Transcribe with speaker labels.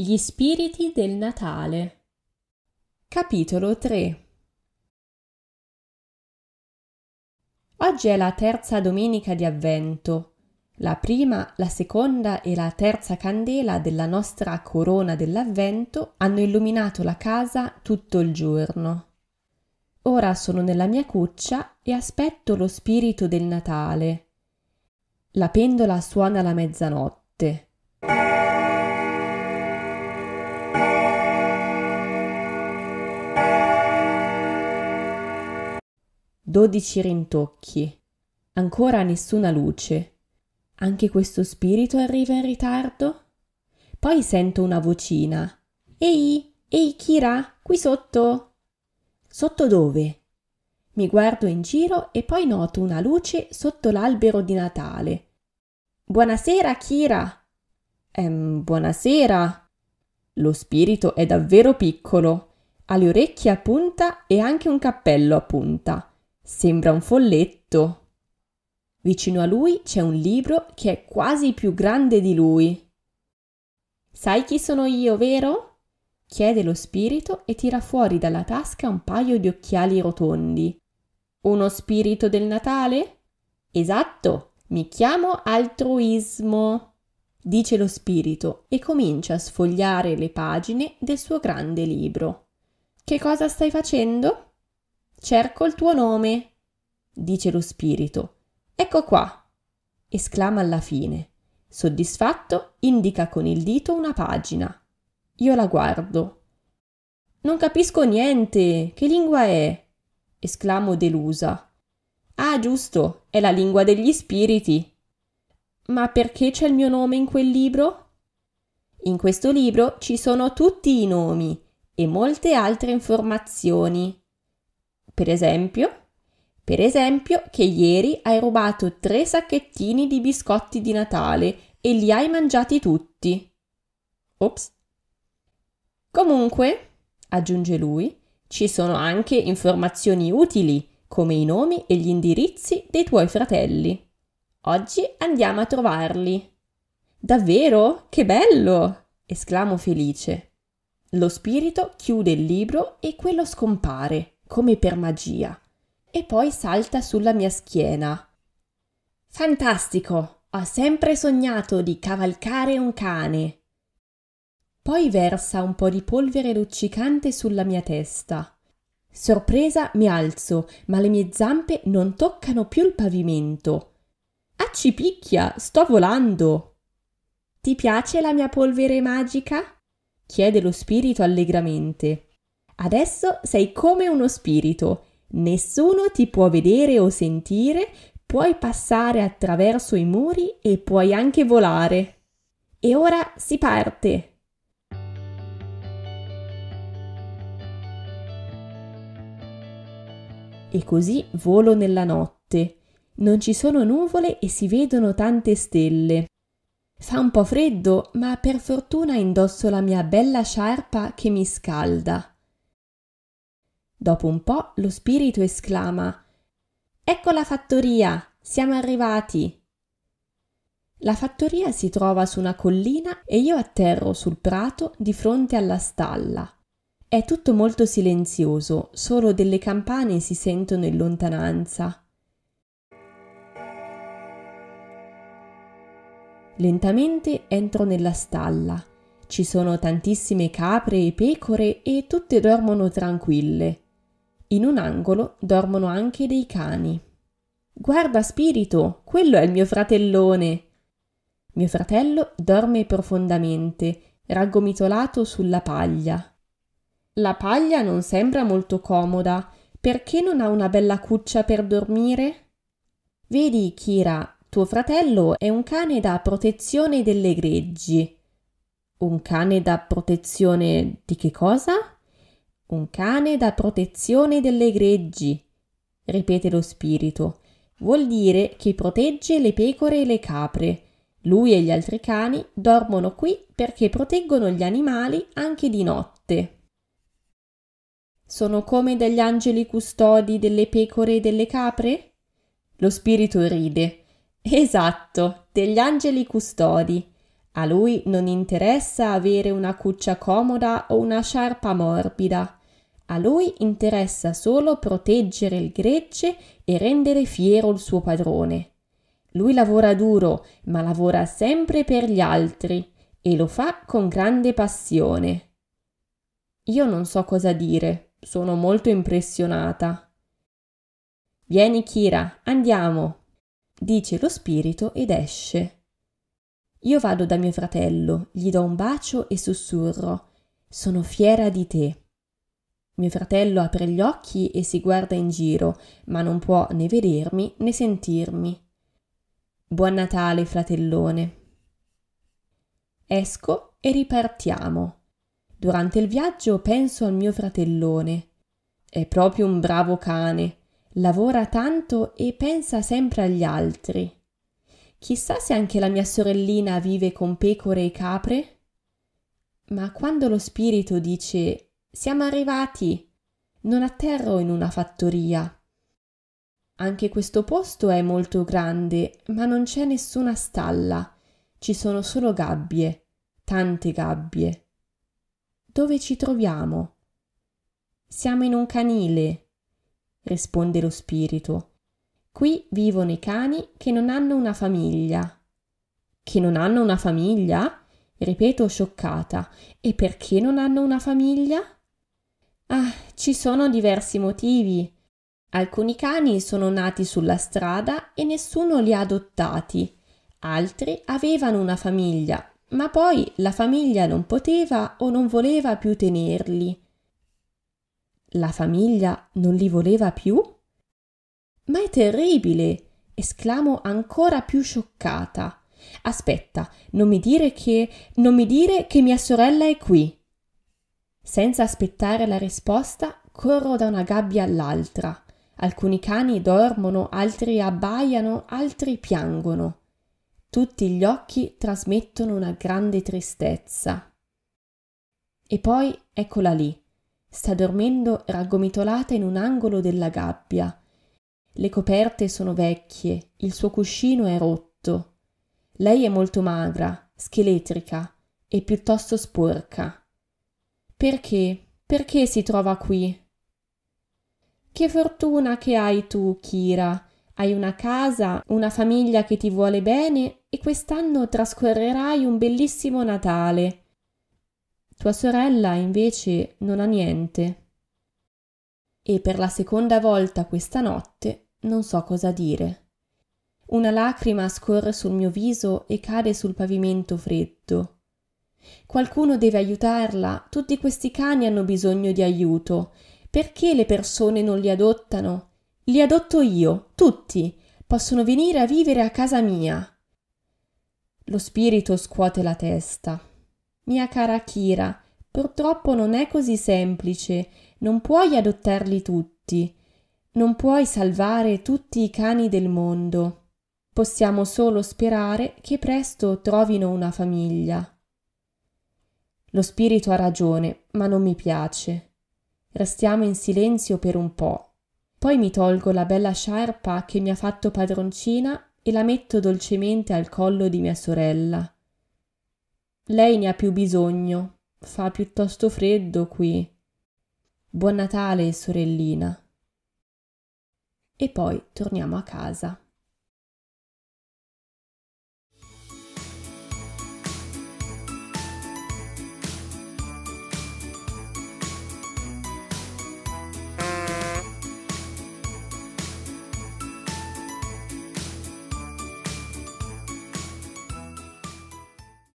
Speaker 1: Gli spiriti del Natale. Capitolo 3 Oggi è la terza domenica di avvento. La prima, la seconda e la terza candela della nostra corona dell'avvento hanno illuminato la casa tutto il giorno. Ora sono nella mia cuccia e aspetto lo spirito del Natale. La pendola suona la mezzanotte. dodici rintocchi. Ancora nessuna luce. Anche questo spirito arriva in ritardo? Poi sento una vocina. Ehi, ehi Kira, qui sotto. Sotto dove? Mi guardo in giro e poi noto una luce sotto l'albero di Natale. Buonasera, Kira. Ehm, buonasera. Lo spirito è davvero piccolo. Ha le orecchie a punta e anche un cappello a punta. Sembra un folletto. Vicino a lui c'è un libro che è quasi più grande di lui. Sai chi sono io, vero? chiede lo spirito e tira fuori dalla tasca un paio di occhiali rotondi. Uno spirito del Natale? Esatto, mi chiamo altruismo, dice lo spirito e comincia a sfogliare le pagine del suo grande libro. Che cosa stai facendo? Cerco il tuo nome, dice lo spirito. Ecco qua, esclama alla fine. Soddisfatto, indica con il dito una pagina. Io la guardo. Non capisco niente. Che lingua è? esclamo delusa. Ah, giusto, è la lingua degli spiriti. Ma perché c'è il mio nome in quel libro? In questo libro ci sono tutti i nomi e molte altre informazioni. Per esempio? Per esempio che ieri hai rubato tre sacchettini di biscotti di Natale e li hai mangiati tutti. Ops. Comunque, aggiunge lui, ci sono anche informazioni utili come i nomi e gli indirizzi dei tuoi fratelli. Oggi andiamo a trovarli. Davvero? Che bello! esclamo felice. Lo spirito chiude il libro e quello scompare come per magia, e poi salta sulla mia schiena. Fantastico! Ho sempre sognato di cavalcare un cane. Poi versa un po' di polvere luccicante sulla mia testa. Sorpresa mi alzo, ma le mie zampe non toccano più il pavimento. Accipicchia, sto volando! Ti piace la mia polvere magica? chiede lo spirito allegramente. Adesso sei come uno spirito. Nessuno ti può vedere o sentire, puoi passare attraverso i muri e puoi anche volare. E ora si parte! E così volo nella notte. Non ci sono nuvole e si vedono tante stelle. Fa un po' freddo, ma per fortuna indosso la mia bella sciarpa che mi scalda. Dopo un po' lo spirito esclama Ecco la fattoria, siamo arrivati. La fattoria si trova su una collina e io atterro sul prato di fronte alla stalla. È tutto molto silenzioso, solo delle campane si sentono in lontananza. Lentamente entro nella stalla. Ci sono tantissime capre e pecore e tutte dormono tranquille. In un angolo dormono anche dei cani. Guarda, spirito, quello è il mio fratellone. Mio fratello dorme profondamente, raggomitolato sulla paglia. La paglia non sembra molto comoda, perché non ha una bella cuccia per dormire? Vedi, Kira, tuo fratello è un cane da protezione delle greggi. Un cane da protezione di che cosa? Un cane da protezione delle greggi, ripete lo spirito. Vuol dire che protegge le pecore e le capre. Lui e gli altri cani dormono qui perché proteggono gli animali anche di notte. Sono come degli angeli custodi delle pecore e delle capre? Lo spirito ride. Esatto, degli angeli custodi. A lui non interessa avere una cuccia comoda o una sciarpa morbida. A lui interessa solo proteggere il grecce e rendere fiero il suo padrone. Lui lavora duro, ma lavora sempre per gli altri e lo fa con grande passione. Io non so cosa dire, sono molto impressionata. Vieni, Kira, andiamo, dice lo spirito ed esce. Io vado da mio fratello, gli do un bacio e sussurro. Sono fiera di te. Mio fratello apre gli occhi e si guarda in giro, ma non può né vedermi né sentirmi. Buon Natale, fratellone. Esco e ripartiamo. Durante il viaggio penso al mio fratellone. È proprio un bravo cane. Lavora tanto e pensa sempre agli altri. Chissà se anche la mia sorellina vive con pecore e capre? Ma quando lo spirito dice siamo arrivati! Non atterro in una fattoria. Anche questo posto è molto grande, ma non c'è nessuna stalla. Ci sono solo gabbie, tante gabbie. Dove ci troviamo? Siamo in un canile, risponde lo spirito. Qui vivono i cani che non hanno una famiglia. Che non hanno una famiglia? ripeto scioccata. E perché non hanno una famiglia? Ah, ci sono diversi motivi. Alcuni cani sono nati sulla strada e nessuno li ha adottati. Altri avevano una famiglia, ma poi la famiglia non poteva o non voleva più tenerli. La famiglia non li voleva più? Ma è terribile! esclamo ancora più scioccata. Aspetta, non mi dire che. non mi dire che mia sorella è qui. Senza aspettare la risposta, corro da una gabbia all'altra. Alcuni cani dormono, altri abbaiano, altri piangono. Tutti gli occhi trasmettono una grande tristezza. E poi eccola lì. Sta dormendo raggomitolata in un angolo della gabbia. Le coperte sono vecchie, il suo cuscino è rotto. Lei è molto magra, scheletrica e piuttosto sporca. Perché? Perché si trova qui? Che fortuna che hai tu, Kira. Hai una casa, una famiglia che ti vuole bene e quest'anno trascorrerai un bellissimo Natale. Tua sorella invece non ha niente. E per la seconda volta questa notte non so cosa dire. Una lacrima scorre sul mio viso e cade sul pavimento freddo. Qualcuno deve aiutarla, tutti questi cani hanno bisogno di aiuto. Perché le persone non li adottano? Li adotto io, tutti, possono venire a vivere a casa mia. Lo spirito scuote la testa. Mia cara Kira, purtroppo non è così semplice, non puoi adottarli tutti, non puoi salvare tutti i cani del mondo. Possiamo solo sperare che presto trovino una famiglia. Lo spirito ha ragione, ma non mi piace. Restiamo in silenzio per un po'. Poi mi tolgo la bella sciarpa che mi ha fatto padroncina e la metto dolcemente al collo di mia sorella. Lei ne ha più bisogno. Fa piuttosto freddo qui. Buon Natale, sorellina. E poi torniamo a casa.